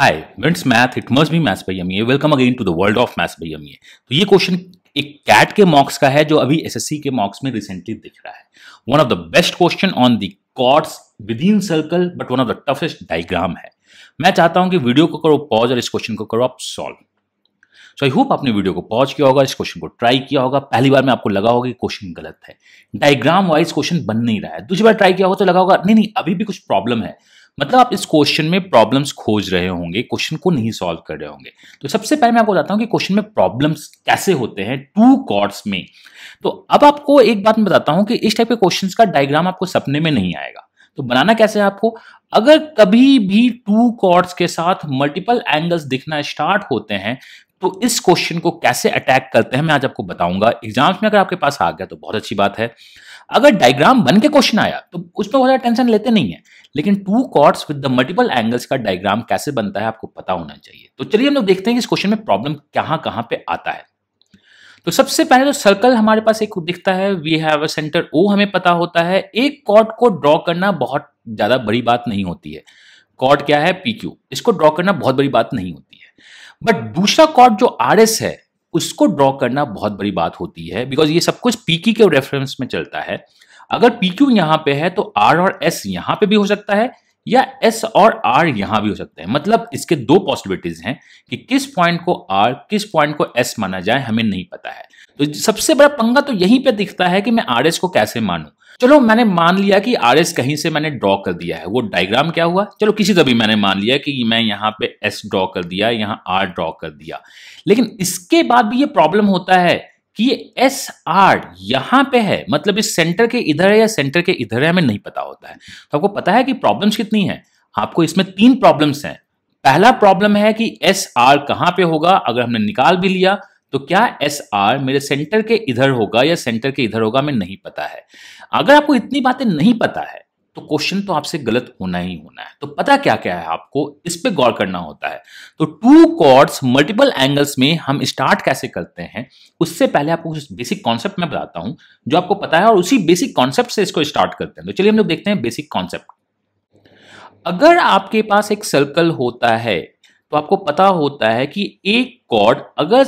हाय मिट्स math it must be maths bhaiya M welcome again to the world of maths bhaiya M तो ये question एक cat के मॉक्स का है जो अभी एसएससी के मॉक्स में रिसेंटली दिख रहा है one of the best question on the chords within circle but one of the toughest diagram है मैं चाहता हूं कि वीडियो को करो पॉज और इस क्वेश्चन को करो आप सॉल्व सो आई होप आपने वीडियो को पॉज किया होगा इस क्वेश्चन को ट्राई किया होगा पहली बार में आपको लगा होगा कि क्वेश्चन गलत है डायग्राम वाइज क्वेश्चन बन नहीं रहा है दूसरी बार ट्राई किया होगा तो लगा होगा नहीं नहीं अभी भी कुछ प्रॉब्लम है मतलब आप इस क्वेश्चन में प्रॉब्लम्स खोज रहे होंगे क्वेश्चन को नहीं सॉल्व कर रहे होंगे तो सबसे पहले मैं आपको बताता हूं कि क्वेश्चन में प्रॉब्लम्स कैसे होते हैं टू कॉर्ड्स में तो अब आपको एक बात मैं बताता हूं कि इस टाइप के क्वेश्चन का डायग्राम आपको सपने में नहीं आएगा तो बनाना कैसे है आपको अगर कभी भी टू कॉर्ड्स के साथ मल्टीपल एंगल्स दिखना स्टार्ट होते हैं तो इस क्वेश्चन को कैसे अटैक करते हैं मैं आज आपको बताऊंगा एग्जाम्स में अगर आपके पास आ गया तो बहुत अच्छी बात है अगर डायग्राम बन के क्वेश्चन आया तो उसमें बहुत ज्यादा टेंशन लेते नहीं है लेकिन two chords with the multiple angles का डायग्राम कैसे बनता है आपको पता होना चाहिए तो चलिए हम लोग देखते हैं कि इस क्वेश्चन में प्रॉब्लम कहाँ कहाँ पे आता है तो सबसे पहले तो सर्कल हमारे पास एक दिखता है we have a centre O हमें पता होता है एक कॉर्ड को ड्रॉ करना बहुत ज्यादा बड़ी बात नहीं होती है कॉर्ड क्या है पी क्यू इसको ड्रॉ करना बहुत बड़ी बात नहीं होती है बट दूसरा कॉर्ड जो आर एस है उसको ड्रॉ करना बहुत बड़ी बात होती है बिकॉज ये सब कुछ पीकी के रेफरेंस में चलता है अगर पी क्यू यहाँ पे है तो आर और एस यहाँ पे भी हो सकता है या एस और आर यहाँ भी हो सकते हैं मतलब इसके दो पॉसिबिलिटीज हैं कि किस पॉइंट को आर किस पॉइंट को एस माना जाए हमें नहीं पता है तो सबसे बड़ा पंगा तो यहीं पे दिखता है कि मैं आर एस को कैसे मानूं चलो मैंने मान लिया कि आर एस कहीं से मैंने ड्रॉ कर दिया है वो डायग्राम क्या हुआ चलो किसी तभी भी मैंने मान लिया कि मैं यहाँ पे एस ड्रॉ कर दिया यहाँ आर ड्रॉ कर दिया लेकिन इसके बाद भी ये प्रॉब्लम होता है कि ये एस आर यहाँ पे है मतलब इस सेंटर के इधर है या सेंटर के इधर है हमें नहीं पता होता है तो आपको पता है कि प्रॉब्लम्स कितनी है आपको इसमें तीन प्रॉब्लम्स हैं पहला प्रॉब्लम है कि एस आर कहाँ पे होगा अगर हमने निकाल भी लिया तो क्या एस आर मेरे सेंटर के इधर होगा या सेंटर के इधर होगा मैं नहीं पता है अगर आपको इतनी बातें नहीं पता है तो क्वेश्चन तो आपसे गलत होना ही होना है तो पता क्या क्या है आपको इस पर गौर करना होता है तो टू कॉर्ड्स मल्टीपल एंगल्स में हम स्टार्ट कैसे करते हैं उससे पहले आपको बेसिक कॉन्सेप्ट मैं बताता हूं जो आपको पता है और उसी बेसिक कॉन्सेप्ट से इसको स्टार्ट करते हैं तो चलिए हम लोग देखते हैं बेसिक कॉन्सेप्ट अगर आपके पास एक सर्कल होता है तो आपको पता होता है कि एक कॉर्ड अगर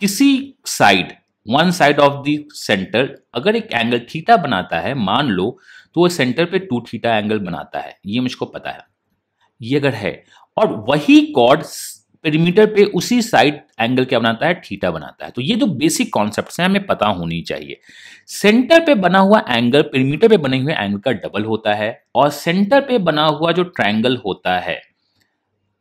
किसी साइड वन साइड ऑफ देंटर सेंटर अगर एक एंगल थीटा बनाता है मान लो तो वो सेंटर पे टू थीटा एंगल बनाता है ये मुझको पता है ये अगर है और वही कॉर्ड पेरीमीटर पे उसी साइड एंगल क्या बनाता है थीटा बनाता है तो ये जो बेसिक कॉन्सेप्ट है हमें पता होनी चाहिए सेंटर पे बना हुआ एंगल पेरीमीटर पे बने हुए एंगल का डबल होता है और सेंटर पे बना हुआ जो ट्रायंगल होता है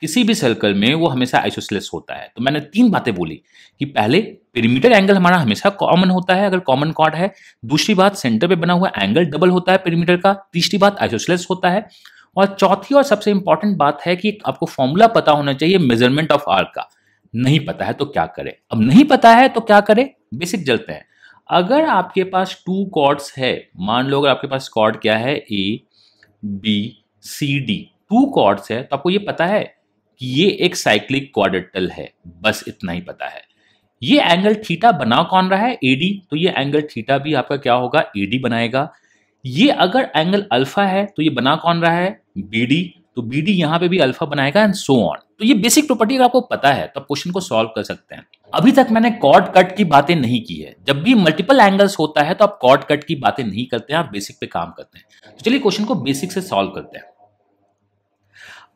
किसी भी सर्कल में वो हमेशा आइसोसलेस होता है तो मैंने तीन बातें बोली कि पहले पेरीमीटर एंगल हमारा हमेशा कॉमन होता है अगर कॉमन कॉर्ड है दूसरी बात सेंटर पे बना हुआ एंगल डबल होता है पेरीमीटर का तीसरी बात आइसोसलेस होता है और चौथी और सबसे इंपॉर्टेंट बात है कि आपको फॉर्मूला पता होना चाहिए मेजरमेंट ऑफ आर्क का नहीं पता है तो क्या करें अब नहीं पता है तो क्या करें बेसिक जलते हैं अगर आपके पास टू कॉर्ड्स है मान लो अगर आपके पास कॉर्ड क्या है A B C D two chords है तो आपको ये पता है कि ये एक साइक्लिक क्वाड्रेटल है बस इतना ही पता है ये एंगल थीटा बना कौन रहा है एडी तो ये एंगल थीटा भी आपका क्या होगा एडी बनाएगा ये अगर एंगल अल्फा है तो ये बना कौन रहा है बीडी तो बीडी यहां पे भी अल्फा बनाएगा एंड सो ऑन तो ये बेसिक प्रॉपर्टी अगर आपको पता है तो आप क्वेश्चन को सॉल्व कर सकते हैं अभी तक मैंने कॉर्ड कट की बातें नहीं की है जब भी मल्टीपल एंगल्स होता है तो आप कॉर्ड कट की बातें नहीं करते हैं आप बेसिक पे काम करते हैं तो चलिए क्वेश्चन को बेसिक से सॉल्व करते हैं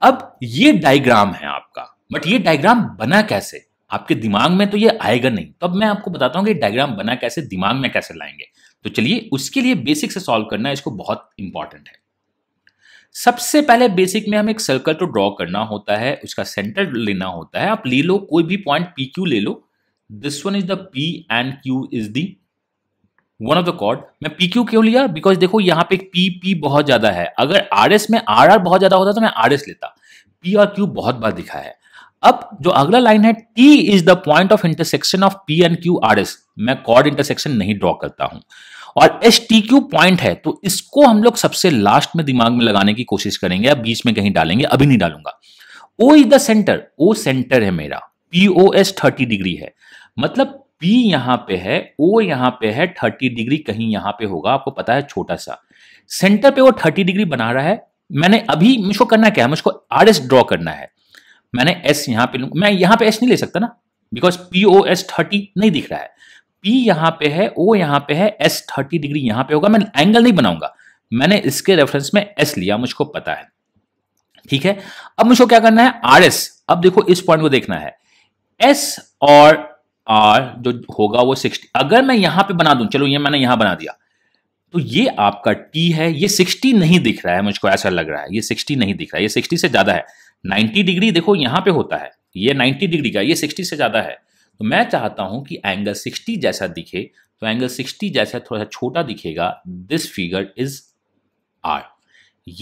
अब ये डायग्राम है आपका बट ये डायग्राम बना कैसे आपके दिमाग में तो ये आएगा नहीं तो मैं आपको बताता हूँ कि डायग्राम बना कैसे दिमाग में कैसे लाएंगे तो चलिए उसके लिए बेसिक से सॉल्व करना इसको बहुत इंपॉर्टेंट है सबसे पहले बेसिक में हमें एक सर्कल तो ड्रॉ करना होता है उसका सेंटर लेना होता है आप ले लो कोई भी पॉइंट पी क्यू ले लो this one is the P and Q is the one of the chord मैं पी क्यू क्यों लिया बिकॉज देखो यहाँ पे पी पी बहुत ज्यादा है अगर आर एस में आर आर बहुत ज्यादा होता तो मैं आर एस लेता पी और क्यू बहुत बार दिखा है अब जो अगला लाइन है T is the point of intersection of P and Q R S मैं कॉर्ड इंटरसेक्शन नहीं ड्रॉ करता हूं और एस टी क्यू पॉइंट है तो इसको हम लोग सबसे लास्ट में दिमाग में लगाने की कोशिश करेंगे या बीच में कहीं डालेंगे अभी नहीं डालूंगा O is the centre O centre है मेरा P O S thirty degree है मतलब पी यहां पे है ओ यहां पे है थर्टी डिग्री कहीं यहां पे होगा आपको पता है छोटा सा सेंटर पे वो थर्टी डिग्री बना रहा है मैंने अभी मुझको करना क्या है मुझको आर एस ड्रॉ करना है मैंने एस यहां पे लूंगा मैं यहां पे एस नहीं ले सकता ना because P O S thirty नहीं दिख रहा है पी यहां पे है ओ यहां पे है एस थर्टी डिग्री यहां पे होगा मैं एंगल नहीं बनाऊंगा मैंने इसके रेफरेंस में एस लिया मुझको पता है ठीक है अब मुझको क्या करना है आर एस अब देखो इस पॉइंट को देखना है एस और आर जो होगा वो सिक्सटी अगर मैं यहां पे बना दूं चलो ये मैंने यहां बना दिया तो ये आपका टी है ये 60 नहीं दिख रहा है मुझको ऐसा लग रहा है ये 60 नहीं दिख रहा है ये 60 से ज़्यादा है 90 डिग्री देखो यहां पे होता है ये 90 डिग्री का ये 60 से ज़्यादा है तो मैं चाहता हूं कि एंगल 60 जैसा दिखे तो एंगल 60 जैसा थोड़ा सा छोटा दिखेगा दिस फिगर इज आर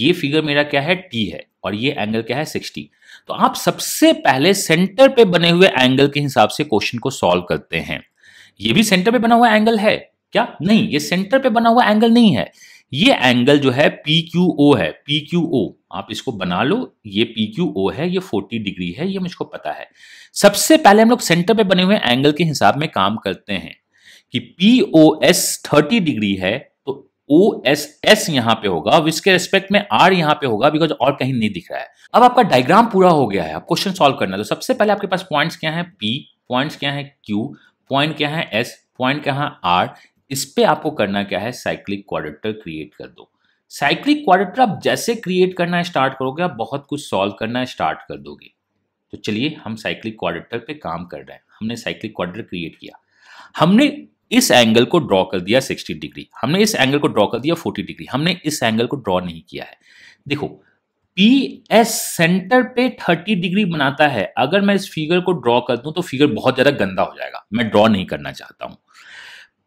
ये फिगर मेरा क्या है टी है और ये एंगल क्या है 60 तो आप सबसे पहले सेंटर पे बने हुए एंगल के हिसाब से क्वेश्चन को सॉल्व करते हैं ये भी सेंटर पे बना हुआ एंगल है क्या नहीं ये सेंटर पे बना हुआ एंगल नहीं है ये एंगल जो है पी क्यू ओ है पी क्यू ओ आप इसको बना लो ये पी क्यू ओ है ये 40 डिग्री है ये मुझको पता है सबसे पहले हम लोग सेंटर पे बने हुए एंगल के हिसाब में काम करते हैं कि P O S thirty degree है तो ओ एस एस यहां पे होगा और इसके रेस्पेक्ट में आर यहां पे होगा बिकॉज और कहीं नहीं दिख रहा है अब आपका डायग्राम पूरा हो गया है आप क्वेश्चन सॉल्व करना तो सबसे पहले आपके पास पॉइंट्स क्या है पी पॉइंट्स क्या है क्यू पॉइंट क्या है एस पॉइंट क्या है आर इस पर आपको करना क्या है साइक्लिक क्वाडिटर क्रिएट कर दो साइक्लिक क्वाड्रेटर आप जैसे क्रिएट करना स्टार्ट करोगे आप बहुत कुछ सॉल्व करना स्टार्ट कर दोगे तो चलिए हम साइक्लिक क्वाड्रेटर पे काम कर रहे हैं हमने साइक्लिक क्वाड्रेटर क्रिएट किया हमने इस एंगल को ड्रॉ कर दिया 60 डिग्री हमने इस एंगल को ड्रॉ कर दिया 40 डिग्री हमने इस एंगल को ड्रॉ नहीं किया है देखो पी एस सेंटर पे 30 डिग्री बनाता है अगर मैं इस फिगर को ड्रॉ कर दूं तो फिगर बहुत ज्यादा गंदा हो जाएगा मैं ड्रॉ नहीं करना चाहता हूं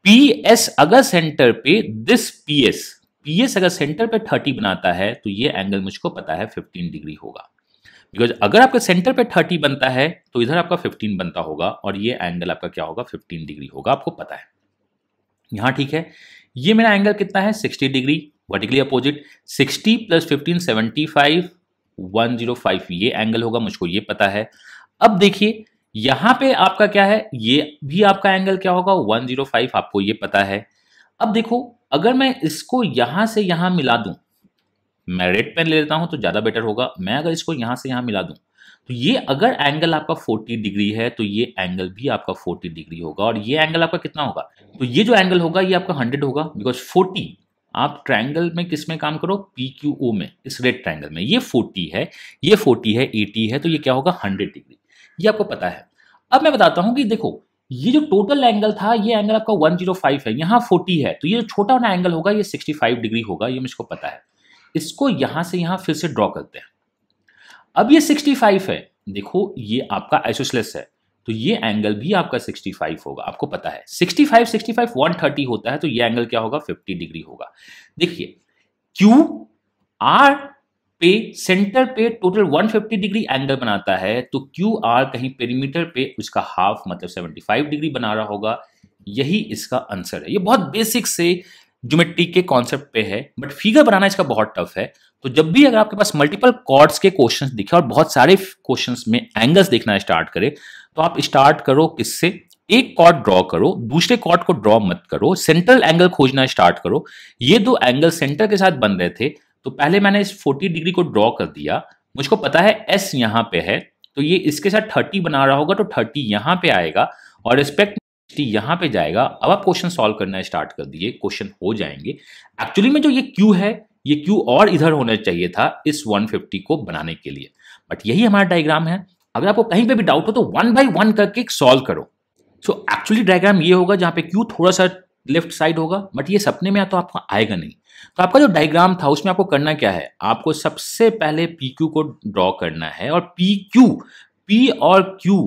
पी एस अगर सेंटर पे this P S P S अगर सेंटर पे थर्टी बनाता है तो ये एंगल मुझको पता है फिफ्टीन डिग्री होगा बिकॉज अगर आपके सेंटर पे थर्टी बनता है तो इधर आपका फिफ्टीन बनता होगा और ये एंगल आपका क्या होगा फिफ्टीन डिग्री होगा आपको पता है यहां ठीक है ये मेरा एंगल कितना है sixty degree vertically opposite sixty plus fifteen seventy five one zero five ये एंगल होगा मुझको ये पता है अब देखिए यहां पे आपका क्या है ये भी आपका एंगल क्या होगा 105 आपको ये पता है अब देखो अगर मैं इसको यहां से यहां मिला दूं मैं रेड पेन ले लेता हूं तो ज्यादा बेटर होगा मैं अगर इसको यहां से यहां मिला दूं तो ये अगर एंगल आपका 40 डिग्री है तो ये एंगल भी आपका 40 डिग्री होगा और ये एंगल आपका कितना होगा तो ये जो एंगल होगा ये आपका 100 होगा बिकॉज 40 आप ट्रायंगल में किस में काम करो पी क्यू ओ में इस रेड ट्रायंगल में ये 40 है ये 40 है 80 है तो ये क्या होगा 100 डिग्री ये आपको पता है अब मैं बताता हूं कि देखो ये जो टोटल एंगल था ये एंगल आपका 105 है यहाँ 40 है तो ये जो छोटा वाला एंगल होगा ये 65 डिग्री होगा ये मुझको पता है इसको यहां से यहां फिर से ड्रॉ करते हैं अब ये 65 है देखो ये आपका एसोसलेस है तो ये एंगल भी आपका 65 होगा आपको पता है 65 65 130 होता है तो ये एंगल क्या होगा 50 डिग्री होगा देखिए क्यू आर पे सेंटर पे टोटल 150 डिग्री एंगल बनाता है तो क्यू आर कहीं पेरीमीटर पे उसका हाफ मतलब 75 डिग्री बना रहा होगा यही इसका आंसर है ये बहुत बेसिक से ज्योमेट्री के कॉन्सेप्ट पे है बट फिगर बनाना इसका बहुत टफ है तो जब भी अगर आपके पास मल्टीपल कॉर्ड्स के क्वेश्चंस दिखे और बहुत सारे क्वेश्चंस में एंगल्स देखना स्टार्ट करे तो आप स्टार्ट करो किससे एक कॉर्ड ड्रॉ करो दूसरे कॉर्ड को ड्रॉ मत करो सेंट्रल एंगल खोजना स्टार्ट करो ये दो एंगल सेंटर के साथ बन रहे थे तो पहले मैंने इस 40 डिग्री को ड्रॉ कर दिया मुझको पता है एस यहाँ पे है तो ये इसके साथ थर्टी बना रहा होगा तो थर्टी यहाँ पे आएगा और रिस्पेक्ट यहाँ पे जाएगा अब आप क्वेश्चन सॉल्व करना स्टार्ट कर दिए क्वेश्चन हो जाएंगे एक्चुअली में जो ये क्यू है ये क्यू और इधर होना चाहिए था इस 150 को बनाने के लिए बट यही हमारा डायग्राम है अगर आपको कहीं पे भी डाउट हो तो वन बाई वन करके सॉल्व करो सो एक्चुअली डायग्राम ये होगा जहाँ पे क्यू थोड़ा सा लेफ्ट साइड होगा बट ये सपने में तो आपको आएगा नहीं तो आपका जो डायग्राम था उसमें आपको करना क्या है आपको सबसे पहले पी क्यू को ड्रॉ करना है और पी क्यू पी और क्यू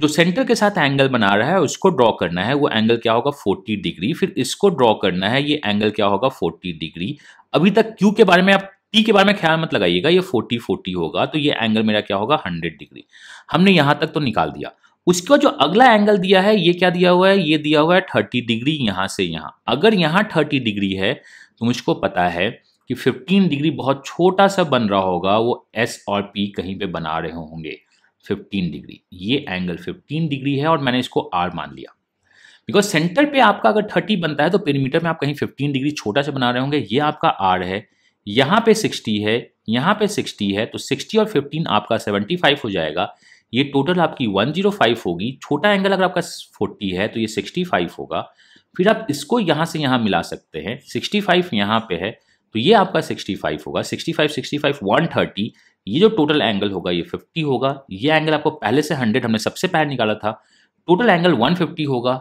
जो सेंटर के साथ एंगल बना रहा है उसको ड्रॉ करना है वो एंगल क्या होगा 40 डिग्री फिर इसको ड्रॉ करना है ये एंगल क्या होगा 40 डिग्री अभी तक क्यू के बारे में आप टी के बारे में ख्याल मत लगाइएगा ये 40 40 होगा तो ये एंगल मेरा क्या होगा 100 डिग्री हमने यहाँ तक तो निकाल दिया उसका जो अगला एंगल दिया है ये क्या दिया हुआ है ये दिया हुआ है थर्टी डिग्री यहाँ से यहाँ अगर यहाँ थर्टी डिग्री है तो मुझको पता है कि फिफ्टीन डिग्री बहुत छोटा सा बन रहा होगा वो एस और पी कहीं पे बना रहे होंगे फिफ्टीन डिग्री ये एंगल फिफ्टीन डिग्री है और मैंने इसको आर मान लिया बिकॉज सेंटर पे आपका अगर थर्टी बनता है तो पेरीमीटर में आप कहीं फिफ्टीन डिग्री छोटा सा बना रहे होंगे ये आपका आर है यहाँ पे सिक्सटी है यहाँ पे सिक्सटी है तो सिक्सटी और फिफ्टीन आपका सेवेंटी फाइव हो जाएगा ये टोटल आपकी 105 होगी छोटा एंगल अगर आपका 40 है तो ये 65 होगा फिर आप इसको यहाँ से यहाँ मिला सकते हैं 65 यहाँ पर है तो ये आपका 65 होगा 65 65 130 ये जो टोटल एंगल होगा ये 50 होगा ये एंगल आपको पहले से 100 हमने सबसे पहले निकाला था टोटल एंगल 150 होगा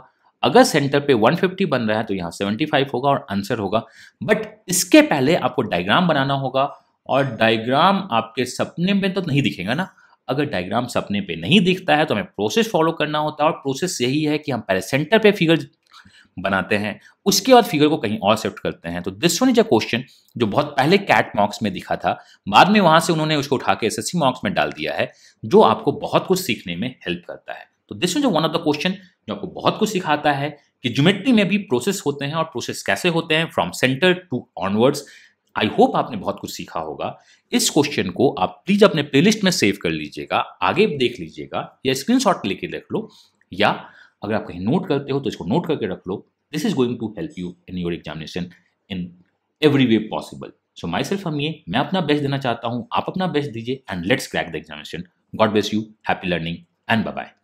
अगर सेंटर पे 150 बन रहा है तो यहाँ 75 होगा और आंसर होगा बट इसके पहले आपको डायग्राम बनाना होगा और डायग्राम आपके सपने में तो नहीं दिखेगा ना अगर डायग्राम सपने पे नहीं दिखता है तो हमें प्रोसेस फॉलो करना होता है और प्रोसेस यही है कि हम पहले सेंटर पे फिगर बनाते हैं उसके बाद फिगर को कहीं और शिफ्ट करते हैं तो this one is a question जो बहुत पहले कैट मॉक्स में दिखा था बाद में वहां से उन्होंने उसको उठा के एस मॉक्स में डाल दिया है जो आपको बहुत कुछ सीखने में हेल्प करता है तो this one one of the question जो आपको बहुत कुछ सिखाता है कि ज्योमेट्री में भी प्रोसेस होते हैं और प्रोसेस कैसे होते हैं from centre to onwards I hope आपने बहुत कुछ सीखा होगा इस क्वेश्चन को आप प्लीज अपने प्लेलिस्ट में सेव कर लीजिएगा आगे देख लीजिएगा या स्क्रीनशॉट लेके रख लो या अगर आप कहीं नोट करते हो तो इसको नोट करके रख लो this is going to help you in your examination in every way possible so myself हम ये मैं अपना बेस्ट देना चाहता हूँ आप अपना बेस्ट दीजिए and let's crack the examination God bless you happy learning and bye